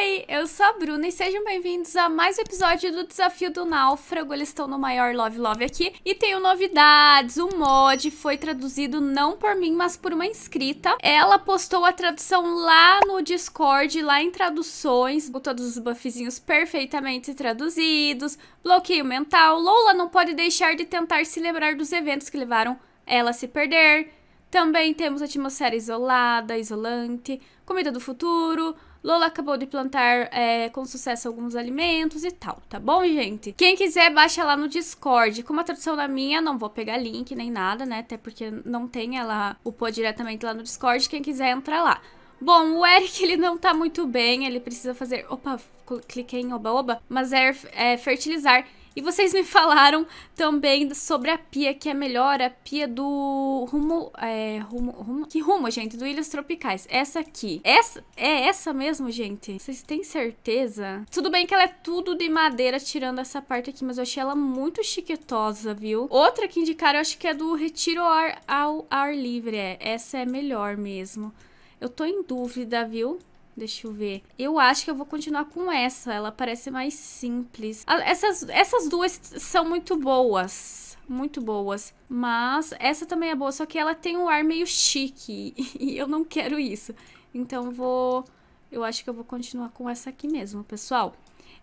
Oi, eu sou a Bruna e sejam bem-vindos a mais um episódio do Desafio do Náufrago. Eles estão no maior Love Love aqui. E tenho novidades: o mod foi traduzido não por mim, mas por uma inscrita. Ela postou a tradução lá no Discord, lá em traduções, com todos os buffzinhos perfeitamente traduzidos, bloqueio mental. Lola não pode deixar de tentar se lembrar dos eventos que levaram ela a se perder. Também temos atmosfera isolada, isolante, comida do futuro Lola acabou de plantar é, com sucesso alguns alimentos e tal, tá bom, gente? Quem quiser, baixa lá no Discord. Como a tradução da minha, não vou pegar link nem nada, né? Até porque não tem ela upou diretamente lá no Discord. Quem quiser, entra lá. Bom, o Eric, ele não tá muito bem, ele precisa fazer... Opa, cliquei em oba-oba. Mas é, é fertilizar e vocês me falaram também sobre a pia que é melhor, a pia do rumo, é, rumo, rumo, que rumo, gente, do Ilhas Tropicais. Essa aqui. Essa é essa mesmo, gente? Vocês têm certeza? Tudo bem que ela é tudo de madeira tirando essa parte aqui, mas eu achei ela muito chiquetosa, viu? Outra que indicaram, eu acho que é do Retiro ao ar, livre, é. Essa é melhor mesmo. Eu tô em dúvida, viu? Deixa eu ver. Eu acho que eu vou continuar com essa. Ela parece mais simples. Essas, essas duas são muito boas. Muito boas. Mas essa também é boa, só que ela tem um ar meio chique. E eu não quero isso. Então vou... Eu acho que eu vou continuar com essa aqui mesmo, pessoal.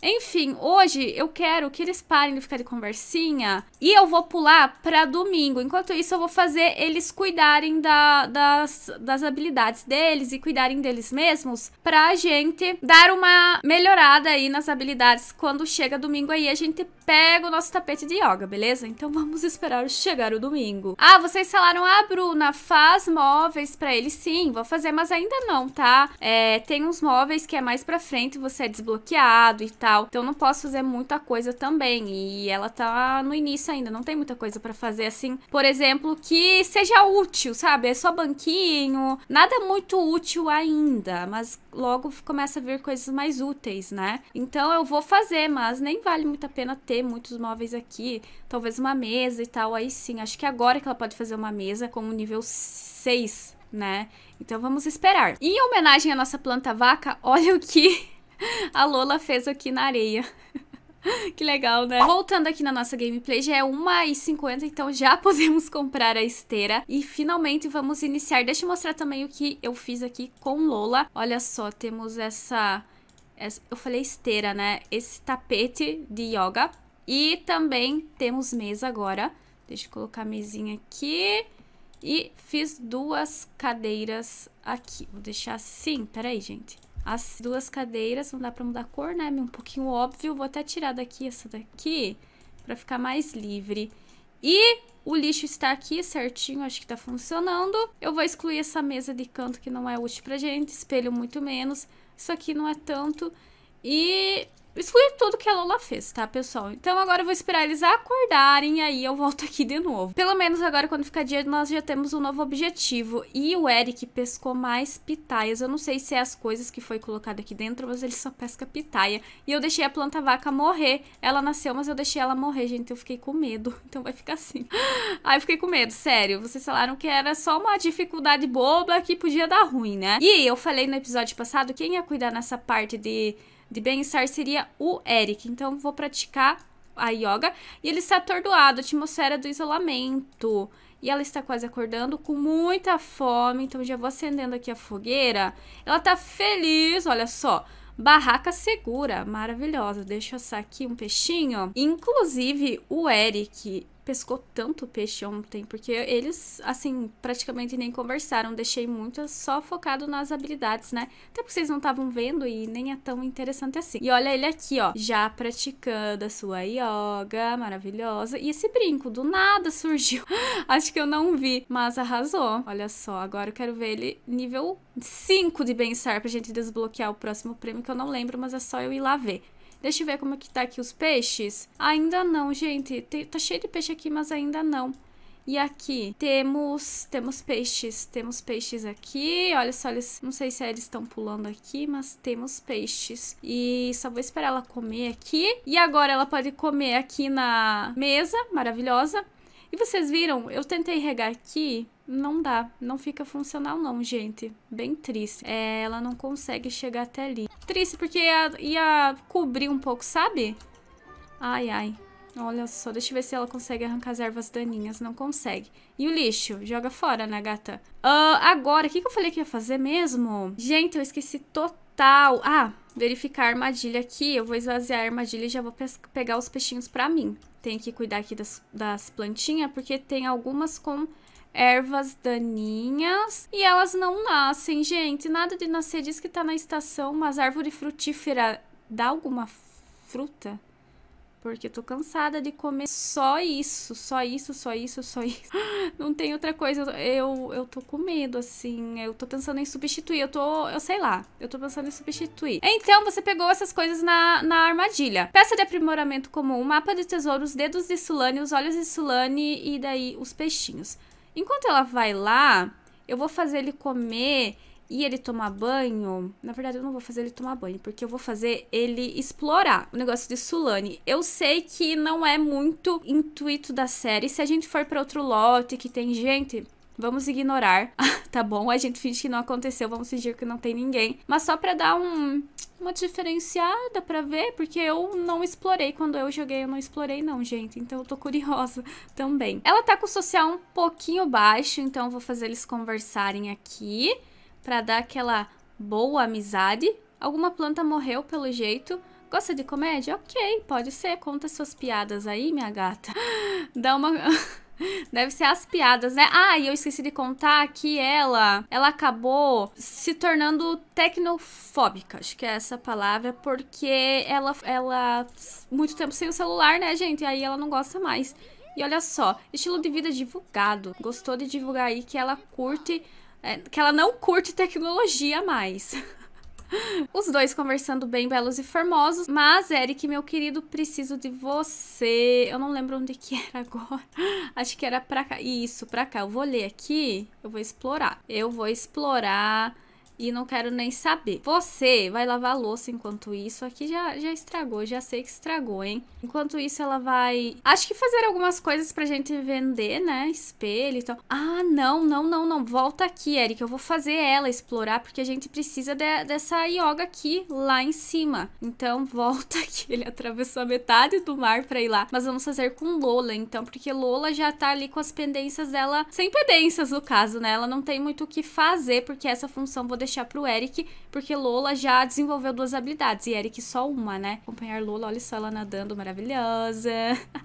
Enfim, hoje eu quero que eles parem de ficar de conversinha e eu vou pular para domingo. Enquanto isso, eu vou fazer eles cuidarem da, das, das habilidades deles e cuidarem deles mesmos pra gente dar uma melhorada aí nas habilidades quando chega domingo aí a gente pega o nosso tapete de yoga, beleza? Então vamos esperar chegar o domingo. Ah, vocês falaram, ah, Bruna, faz móveis para eles Sim, vou fazer, mas ainda não, tá? É, tem uns móveis que é mais pra frente, você é desbloqueado e tal tal. Então não posso fazer muita coisa também. E ela tá no início ainda, não tem muita coisa para fazer assim, por exemplo, que seja útil, sabe? É só banquinho, nada muito útil ainda, mas logo começa a vir coisas mais úteis, né? Então eu vou fazer, mas nem vale muito a pena ter muitos móveis aqui, talvez uma mesa e tal, aí sim. Acho que agora que ela pode fazer uma mesa com o nível 6, né? Então vamos esperar. em homenagem à nossa planta vaca, olha o que a Lola fez aqui na areia. Que legal, né? Voltando aqui na nossa gameplay, já é 1h50, então já podemos comprar a esteira. E finalmente vamos iniciar. Deixa eu mostrar também o que eu fiz aqui com Lola. Olha só, temos essa... essa eu falei esteira, né? Esse tapete de yoga. E também temos mesa agora. Deixa eu colocar a mesinha aqui. E fiz duas cadeiras aqui. Vou deixar assim. Peraí, gente. As duas cadeiras, não dá pra mudar a cor, né? Um pouquinho óbvio. Vou até tirar daqui essa daqui pra ficar mais livre. E o lixo está aqui certinho, acho que tá funcionando. Eu vou excluir essa mesa de canto que não é útil pra gente, espelho muito menos. Isso aqui não é tanto. E Exclui tudo que a Lola fez, tá, pessoal? Então agora eu vou esperar eles acordarem e aí eu volto aqui de novo. Pelo menos agora, quando ficar dia, nós já temos um novo objetivo. E o Eric pescou mais pitaias. Eu não sei se é as coisas que foi colocado aqui dentro, mas ele só pesca pitaia. E eu deixei a planta vaca morrer. Ela nasceu, mas eu deixei ela morrer, gente. Eu fiquei com medo. Então vai ficar assim. Ai, ah, eu fiquei com medo, sério. Vocês falaram que era só uma dificuldade boba que podia dar ruim, né? E eu falei no episódio passado, quem ia cuidar nessa parte de de bem-estar seria o Eric. Então, vou praticar a yoga. E ele está atordoado, atmosfera do isolamento. E ela está quase acordando com muita fome. Então, já vou acendendo aqui a fogueira. Ela está feliz, olha só. Barraca segura, maravilhosa. Deixa eu assar aqui um peixinho. Inclusive, o Eric, pescou tanto peixe ontem, porque eles, assim, praticamente nem conversaram. Deixei muito só focado nas habilidades, né? Até porque vocês não estavam vendo e nem é tão interessante assim. E olha ele aqui, ó, já praticando a sua yoga maravilhosa. E esse brinco, do nada surgiu. Acho que eu não vi, mas arrasou. Olha só, agora eu quero ver ele nível 5 de bem-estar pra gente desbloquear o próximo prêmio, que eu não lembro, mas é só eu ir lá ver. Deixa eu ver como é que tá aqui os peixes. Ainda não, gente. Tem, tá cheio de peixe aqui, mas ainda não. E aqui temos temos peixes, temos peixes aqui. Olha só, eles, não sei se é, eles estão pulando aqui, mas temos peixes. E só vou esperar ela comer aqui. E agora ela pode comer aqui na mesa, maravilhosa. E vocês viram, eu tentei regar aqui, não dá, não fica funcional não, gente. Bem triste. É, ela não consegue chegar até ali. Triste porque ia, ia cobrir um pouco, sabe? Ai, ai. Olha só, deixa eu ver se ela consegue arrancar as ervas daninhas. Não consegue. E o lixo? Joga fora, né, gata? Uh, agora, o que, que eu falei que ia fazer mesmo? Gente, eu esqueci total. Ah, verificar a armadilha aqui. Eu vou esvaziar a armadilha e já vou pegar os peixinhos pra mim. tem que cuidar aqui das, das plantinhas, porque tem algumas com ervas daninhas e elas não nascem, gente. Nada de nascer diz que tá na estação, mas árvore frutífera dá alguma fruta? Porque eu tô cansada de comer só isso, só isso, só isso, só isso. Não tem outra coisa. Eu, eu tô com medo, assim. Eu tô pensando em substituir. Eu tô. Eu sei lá. Eu tô pensando em substituir. Então, você pegou essas coisas na, na armadilha: peça de aprimoramento comum, mapa de tesouros, dedos de Sulane, os olhos de Sulane e daí os peixinhos. Enquanto ela vai lá, eu vou fazer ele comer e ele tomar banho. Na verdade, eu não vou fazer ele tomar banho, porque eu vou fazer ele explorar o negócio de Sulane. Eu sei que não é muito intuito da série. Se a gente for para outro lote que tem gente Vamos ignorar, tá bom? A gente finge que não aconteceu, vamos fingir que não tem ninguém. Mas só pra dar um, uma diferenciada pra ver, porque eu não explorei. Quando eu joguei, eu não explorei não, gente. Então eu tô curiosa também. Ela tá com o social um pouquinho baixo, então eu vou fazer eles conversarem aqui. Pra dar aquela boa amizade. Alguma planta morreu, pelo jeito. Gosta de comédia? Ok, pode ser. Conta suas piadas aí, minha gata. Dá uma... Deve ser as piadas, né? Ah, e eu esqueci de contar que ela, ela acabou se tornando tecnofóbica, acho que é essa palavra, porque ela, ela muito tempo sem o celular, né, gente? E aí ela não gosta mais. E olha só, estilo de vida divulgado. Gostou de divulgar aí que ela curte, é, que ela não curte tecnologia mais. Os dois conversando bem belos e formosos, mas Eric, meu querido, preciso de você. Eu não lembro onde que era agora. Acho que era pra cá. Isso, pra cá. Eu vou ler aqui, eu vou explorar. Eu vou explorar e não quero nem saber. Você vai lavar a louça enquanto isso. Aqui já, já estragou, já sei que estragou, hein? Enquanto isso, ela vai. Acho que fazer algumas coisas pra gente vender, né? Espelho e tal. Ah, não, não, não, não. Volta aqui, Eric. Eu vou fazer ela explorar, porque a gente precisa de, dessa yoga aqui, lá em cima. Então, volta aqui. Ele atravessou a metade do mar pra ir lá. Mas vamos fazer com Lola, então, porque Lola já tá ali com as pendências dela. Sem pendências, no caso, né? Ela não tem muito o que fazer, porque essa função vou deixar deixar pro Eric, porque Lola já desenvolveu duas habilidades e Eric só uma, né? Acompanhar Lola, olha só ela nadando, maravilhosa.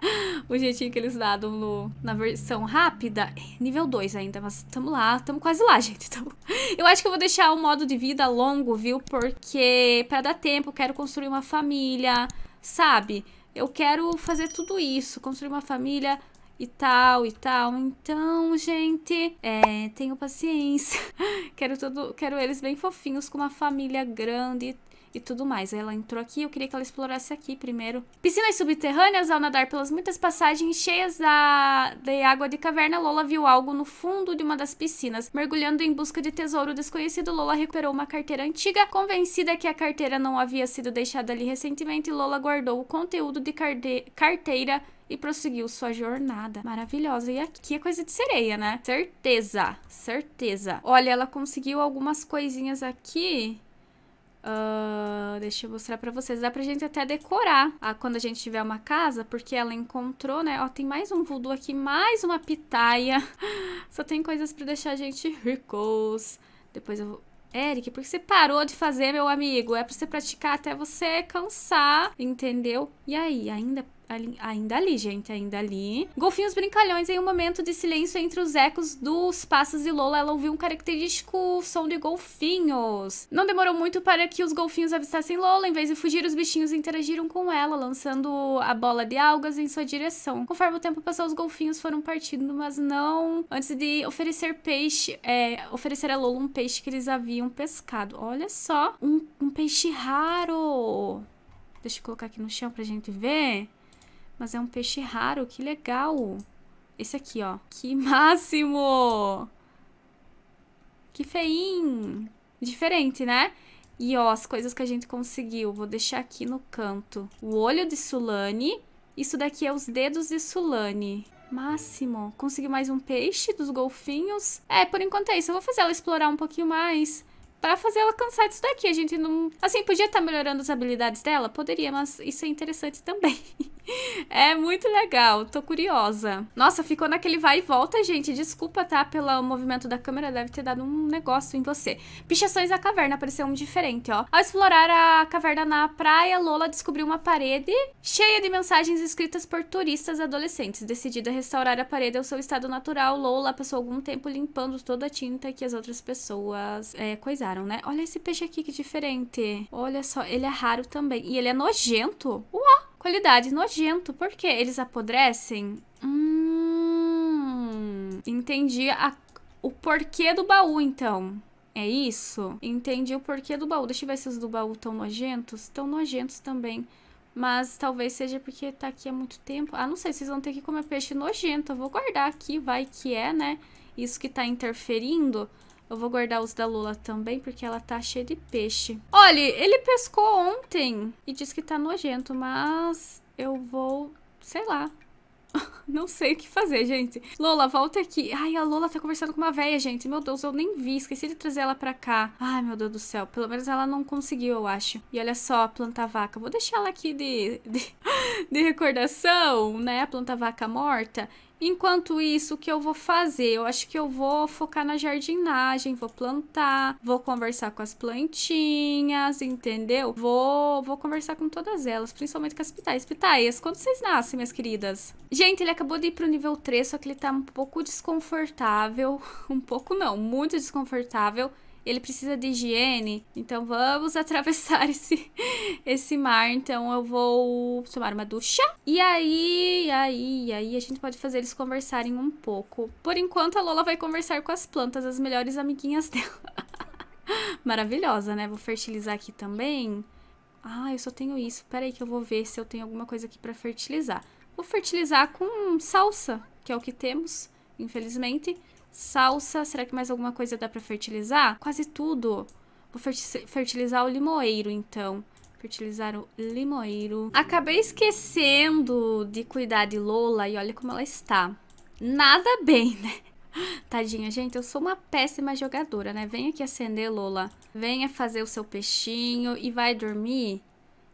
o jeitinho que eles nadam no, na versão rápida, é nível 2 ainda, mas tamo lá, tamo quase lá, gente. Tamo... Eu acho que eu vou deixar o modo de vida longo, viu? Porque para dar tempo, quero construir uma família, sabe? Eu quero fazer tudo isso, construir uma família, e tal e tal. Então, gente, é, tenho paciência. quero, todo, quero eles bem fofinhos, com uma família grande e tudo mais. Ela entrou aqui, eu queria que ela explorasse aqui primeiro. Piscinas subterrâneas, ao nadar pelas muitas passagens cheias da... de água de caverna, Lola viu algo no fundo de uma das piscinas. Mergulhando em busca de tesouro desconhecido, Lola recuperou uma carteira antiga. Convencida que a carteira não havia sido deixada ali recentemente, Lola guardou o conteúdo de carteira e prosseguiu sua jornada maravilhosa. E aqui é coisa de sereia, né? Certeza, certeza. Olha, ela conseguiu algumas coisinhas aqui Uh, deixa eu mostrar pra vocês. Dá pra gente até decorar ah, quando a gente tiver uma casa, porque ela encontrou, né? Ó, tem mais um voodoo aqui, mais uma pitaia. Só tem coisas pra deixar a gente ricos. Depois eu vou... Eric, por que você parou de fazer, meu amigo? É pra você praticar até você cansar, entendeu? E aí, ainda ali, ainda ali, gente, ainda ali. Golfinhos brincalhões em um momento de silêncio entre os ecos dos passos de Lola, ela ouviu um característico som de golfinhos. Não demorou muito para que os golfinhos avistassem Lola, em vez de fugir, os bichinhos interagiram com ela, lançando a bola de algas em sua direção. Conforme o tempo passou, os golfinhos foram partindo, mas não antes de oferecer peixe, é, oferecer a Lola um peixe que eles haviam pescado. Olha só, um, um peixe raro. Deixa eu colocar aqui no chão pra gente ver. Mas é um peixe raro, que legal. Esse aqui, ó. Que máximo! Que feinho! Diferente, né? E, ó, as coisas que a gente conseguiu. Vou deixar aqui no canto. O olho de Sulane. Isso daqui é os dedos de Sulane. Máximo. Consegui mais um peixe dos golfinhos. É, por enquanto é isso. Eu vou fazer ela explorar um pouquinho mais para fazer ela cansar disso daqui. A gente não. Assim, podia estar tá melhorando as habilidades dela? Poderia, mas isso é interessante também. é muito legal, tô curiosa. Nossa, ficou naquele vai e volta, gente. Desculpa, tá? Pelo movimento da câmera, deve ter dado um negócio em você. Pichações da caverna, apareceu um diferente, ó. Ao explorar a caverna na praia, Lola descobriu uma parede cheia de mensagens escritas por turistas adolescentes. Decidida a restaurar a parede ao seu estado natural, Lola passou algum tempo limpando toda a tinta que as outras pessoas é, coisaram acharam, né? Olha esse peixe aqui que diferente. Olha só, ele é raro também. E ele é nojento. Uau! Qualidade, nojento. Por quê? Eles apodrecem? Hum... Entendi a... o porquê do baú, então. É isso? Entendi o porquê do baú. Deixa eu ver se os do baú estão nojentos. Estão nojentos também. Mas talvez seja porque tá aqui há muito tempo. Ah, não sei, vocês vão ter que comer peixe nojento. Eu vou guardar aqui, vai que é, né? Isso que tá interferindo. Eu vou guardar os da Lula também, porque ela tá cheia de peixe. Olha, ele pescou ontem e disse que tá nojento, mas eu vou... Sei lá, não sei o que fazer, gente. Lola, volta aqui. Ai, a Lola tá conversando com uma velha, gente. Meu Deus, eu nem vi. Esqueci de trazer ela pra cá. Ai, meu Deus do céu. Pelo menos ela não conseguiu, eu acho. E olha só, planta vaca. Vou deixar ela aqui de, de, de recordação, né? Planta vaca morta. Enquanto isso, o que eu vou fazer? Eu acho que eu vou focar na jardinagem, vou plantar, vou conversar com as plantinhas, entendeu? Vou, vou conversar com todas elas, principalmente com as pitaias. Pitaias, quando vocês nascem, minhas queridas? Gente, ele acabou de ir pro nível 3, só que ele tá um pouco desconfortável. Um pouco não, muito desconfortável ele precisa de higiene, então vamos atravessar esse, esse mar. Então eu vou tomar uma ducha. E aí, aí, aí a gente pode fazer eles conversarem um pouco. Por enquanto a Lola vai conversar com as plantas, as melhores amiguinhas dela. Maravilhosa, né? Vou fertilizar aqui também. Ah, eu só tenho isso. Peraí que eu vou ver se eu tenho alguma coisa aqui para fertilizar. Vou fertilizar com salsa, que é o que temos, infelizmente salsa, será que mais alguma coisa dá para fertilizar? Quase tudo. Vou fertilizar o limoeiro, então. Fertilizar o limoeiro. Acabei esquecendo de cuidar de Lola e olha como ela está. Nada bem, né? Tadinha, gente, eu sou uma péssima jogadora, né? Venha aqui acender, Lola. Venha fazer o seu peixinho e vai dormir.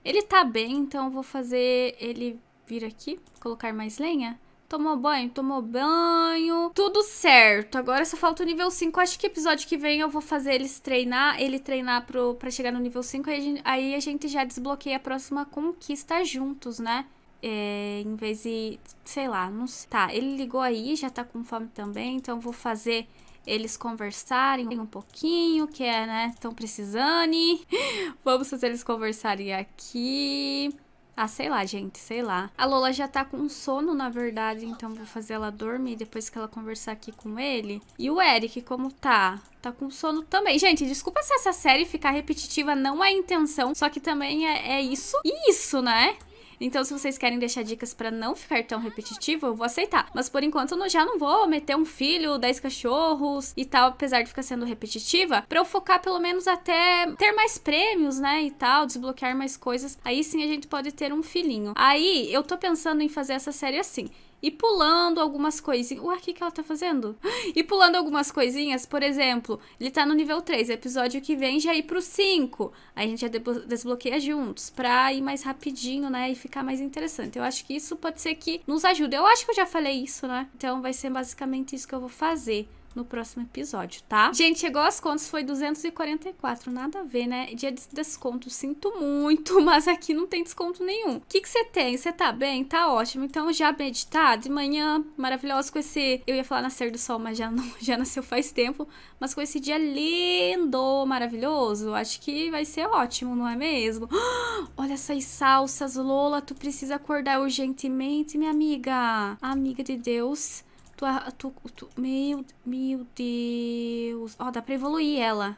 Ele tá bem, então eu vou fazer ele vir aqui, colocar mais lenha. Tomou banho? Tomou banho. Tudo certo. Agora só falta o nível 5. Acho que episódio que vem eu vou fazer eles treinar, ele treinar pro, pra chegar no nível 5. Aí a gente, aí a gente já desbloqueia a próxima conquista juntos, né? É, em vez de, sei lá, não sei. Tá, ele ligou aí, já tá com fome também, então vou fazer eles conversarem um pouquinho, que é, né, estão precisando. Vamos fazer eles conversarem aqui. Ah, sei lá, gente, sei lá. A Lola já tá com sono, na verdade, então vou fazer ela dormir depois que ela conversar aqui com ele. E o Eric, como tá? Tá com sono também. Gente, desculpa se essa série ficar repetitiva, não é intenção, só que também é, é isso e isso, né? Então, se vocês querem deixar dicas para não ficar tão repetitivo, eu vou aceitar. Mas por enquanto, eu já não vou meter um filho, 10 cachorros e tal, apesar de ficar sendo repetitiva, para eu focar pelo menos até ter mais prêmios, né, e tal, desbloquear mais coisas. Aí sim a gente pode ter um filhinho. Aí eu tô pensando em fazer essa série assim e pulando algumas coisinhas. Ué, o que, que ela tá fazendo? E pulando algumas coisinhas, por exemplo, ele tá no nível 3, episódio que vem já ir pro 5. Aí a gente já desbloqueia juntos pra ir mais rapidinho, né? E ficar mais interessante. Eu acho que isso pode ser que nos ajude. Eu acho que eu já falei isso, né? Então vai ser basicamente isso que eu vou fazer no próximo episódio, tá? Gente, chegou as contas, foi 244, nada a ver, né? Dia de desconto, sinto muito, mas aqui não tem desconto nenhum. O que você tem? Você tá bem? Tá ótimo. Então já meditado de manhã, maravilhoso com esse... Eu ia falar nascer do sol, mas já, não, já nasceu faz tempo. Mas com esse dia lindo, maravilhoso, acho que vai ser ótimo, não é mesmo? Olha essas salsas, Lola, tu precisa acordar urgentemente, minha amiga. Amiga de Deus. Tu, tu, tu, meu, meu Deus. Ó, dá pra evoluir ela.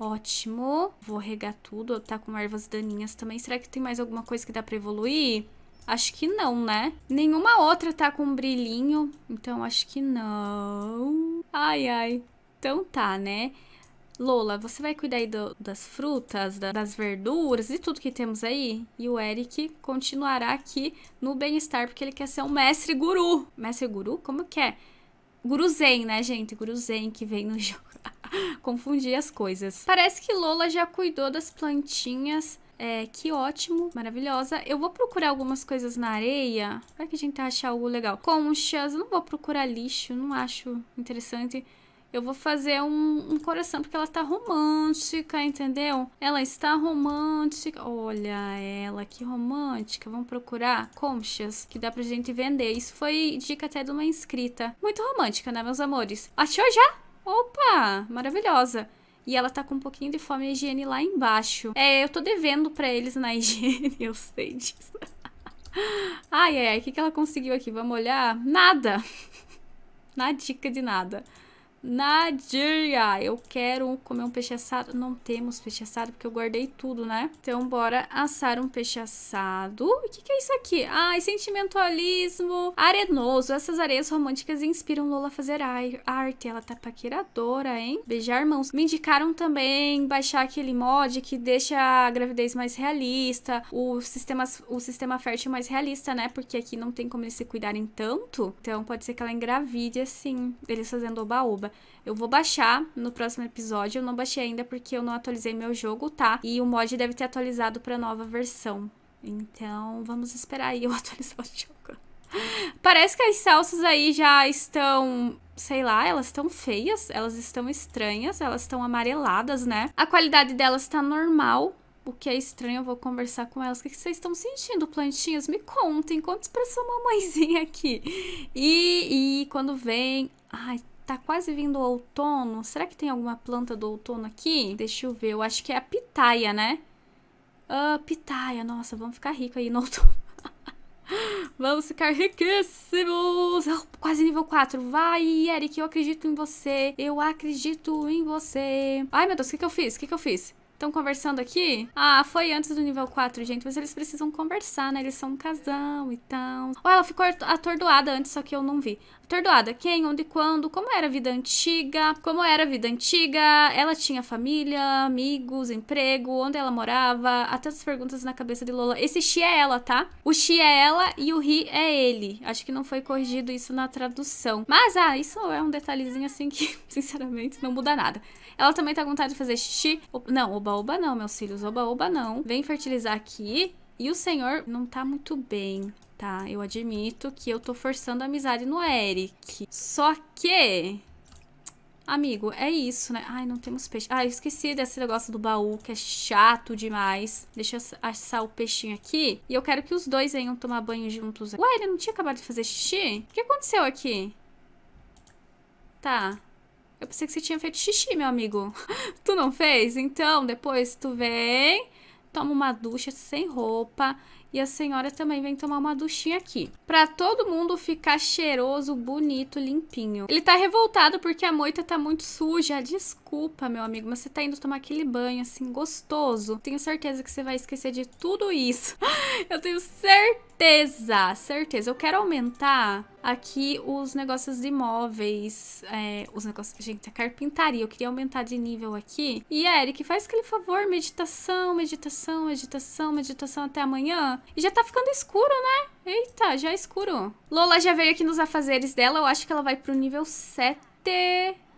Ótimo. Vou regar tudo. Tá com ervas daninhas também. Será que tem mais alguma coisa que dá pra evoluir? Acho que não, né? Nenhuma outra tá com um brilhinho. Então, acho que não. Ai, ai. Então tá, né? Lola, você vai cuidar aí do, das frutas, da, das verduras e tudo que temos aí? E o Eric continuará aqui no bem-estar, porque ele quer ser um mestre guru. Mestre guru? Como que é? Guru Zen, né, gente? Guru Zen que vem no jogo. Confundi as coisas. Parece que Lola já cuidou das plantinhas. É, que ótimo, maravilhosa. Eu vou procurar algumas coisas na areia. Vai que a gente acha algo legal. Conchas, não vou procurar lixo, não acho interessante eu vou fazer um, um, coração, porque ela tá romântica, entendeu? Ela está romântica. Olha ela, que romântica. Vamos procurar conchas, que dá pra gente vender. Isso foi dica até de uma inscrita. Muito romântica, né, meus amores? Achou já? Opa, maravilhosa. E ela tá com um pouquinho de fome e higiene lá embaixo. É, eu tô devendo pra eles na higiene, eu sei disso. Ai, ai, ai, o que, que ela conseguiu aqui? Vamos olhar? Nada! na dica de nada. Nadia, eu quero comer um peixe assado. Não temos peixe assado porque eu guardei tudo, né? Então, bora assar um peixe assado. O que, que é isso aqui? Ai, ah, sentimentalismo arenoso. Essas areias românticas inspiram Lola a fazer arte. Ela tá paqueradora, hein? Beijar mãos. Me indicaram também baixar aquele mod que deixa a gravidez mais realista, o sistema, o sistema fértil mais realista, né? Porque aqui não tem como eles se cuidarem tanto. Então, pode ser que ela engravide, assim, eles fazendo oba-oba. Eu vou baixar no próximo episódio. Eu não baixei ainda porque eu não atualizei meu jogo, tá? E o mod deve ter atualizado pra nova versão. Então, vamos esperar aí eu atualizar o jogo. Parece que as salsas aí já estão, sei lá, elas estão feias, elas estão estranhas, elas estão amareladas, né? A qualidade delas tá normal. O que é estranho, eu vou conversar com elas. O que, vocês estão sentindo, plantinhas? Me contem, conta pra sua mamãezinha aqui. E, e quando vem... Ai, tá quase vindo o outono. Será que tem alguma planta do outono aqui? Deixa eu ver, eu acho que é a pitaia, né? Ah, pitaia, nossa, vamos ficar rico aí no outono. vamos ficar riquíssimos! Oh, quase nível 4. Vai, Eric, eu acredito em você. Eu acredito em você. Ai, meu Deus, o que, que eu fiz? O que, que eu fiz? Estão conversando aqui? Ah, foi antes do nível 4, gente. Mas eles precisam conversar, né? Eles são um casal e então... tal. Ou ela ficou atordoada antes, só que eu não vi. Atordoada. Quem? Onde? Quando? Como era a vida antiga? Como era a vida antiga? Ela tinha família, amigos, emprego? Onde ela morava? Há tantas perguntas na cabeça de Lola. Esse Xi é ela, tá? O Xi é ela e o Ri é ele. Acho que não foi corrigido isso na tradução. Mas, ah, isso é um detalhezinho assim que, sinceramente, não muda nada. Ela também tá com vontade de fazer xixi. Não, o Oba-oba não, meus filhos, oba-oba não. Vem fertilizar aqui e o senhor não tá muito bem, tá? Eu admito que eu tô forçando a amizade no Eric. Só que... Amigo, é isso, né? Ai, não temos peixe. Ah, esqueci desse negócio do baú, que é chato demais. Deixa eu assar o peixinho aqui. E eu quero que os dois venham tomar banho juntos. Ué, ele não tinha acabado de fazer xixi? O que aconteceu aqui? Tá. Eu pensei que você tinha feito xixi, meu amigo. tu não fez? Então, depois tu vem, toma uma ducha sem roupa e a senhora também vem tomar uma duchinha aqui. Pra todo mundo ficar cheiroso, bonito, limpinho. Ele tá revoltado porque a moita tá muito suja. Desculpa desculpa, meu amigo, mas você tá indo tomar aquele banho assim gostoso. Tenho certeza que você vai esquecer de tudo isso. Eu tenho certeza, certeza. Eu quero aumentar aqui os negócios de imóveis, é, os negócios, gente, a carpintaria, eu queria aumentar de nível aqui. E Eric, faz aquele favor, meditação, meditação, meditação, meditação até amanhã. E já tá ficando escuro, né? Eita, já é escuro. Lola já veio aqui nos afazeres dela, eu acho que ela vai pro nível 7.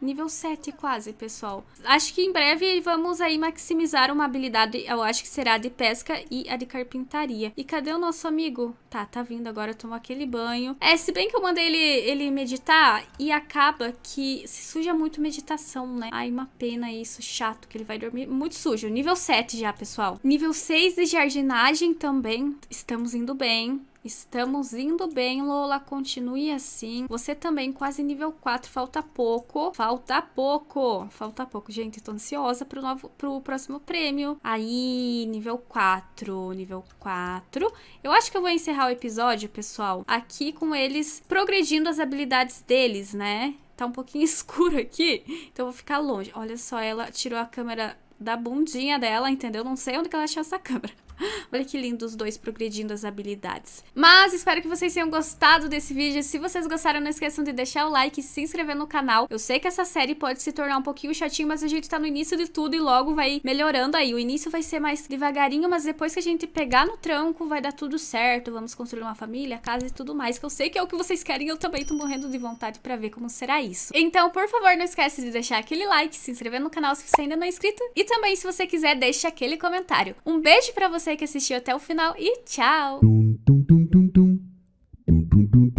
Nível 7 quase, pessoal. Acho que em breve vamos aí maximizar uma habilidade, eu acho que será a de pesca e a de carpintaria. E cadê o nosso amigo? Tá, tá vindo agora tomar aquele banho. É, se bem que eu mandei ele, ele meditar e acaba que se suja muito meditação, né? Ai, uma pena isso, chato, que ele vai dormir muito sujo. Nível 7 já, pessoal. Nível 6 de jardinagem também, estamos indo bem. Estamos indo bem, Lola. Continue assim. Você também, quase nível 4. Falta pouco. Falta pouco. Falta pouco, gente. Tô ansiosa pro, novo, pro próximo prêmio. Aí, nível 4. Nível 4. Eu acho que eu vou encerrar o episódio, pessoal, aqui com eles progredindo as habilidades deles, né? Tá um pouquinho escuro aqui, então eu vou ficar longe. Olha só, ela tirou a câmera da bundinha dela, entendeu? Não sei onde que ela achou essa câmera. Olha que lindo os dois progredindo as habilidades. Mas espero que vocês tenham gostado desse vídeo. Se vocês gostaram, não esqueçam de deixar o like e se inscrever no canal. Eu sei que essa série pode se tornar um pouquinho chatinha, mas a gente tá no início de tudo e logo vai melhorando aí. O início vai ser mais devagarinho, mas depois que a gente pegar no tranco, vai dar tudo certo. Vamos construir uma família, casa e tudo mais, que eu sei que é o que vocês querem. Eu também tô morrendo de vontade pra ver como será isso. Então, por favor, não esquece de deixar aquele like, se inscrever no canal se você ainda não é inscrito. E também, se você quiser, deixa aquele comentário. Um beijo pra vocês você que assistiu até o final e tchau! Dum, dum, dum,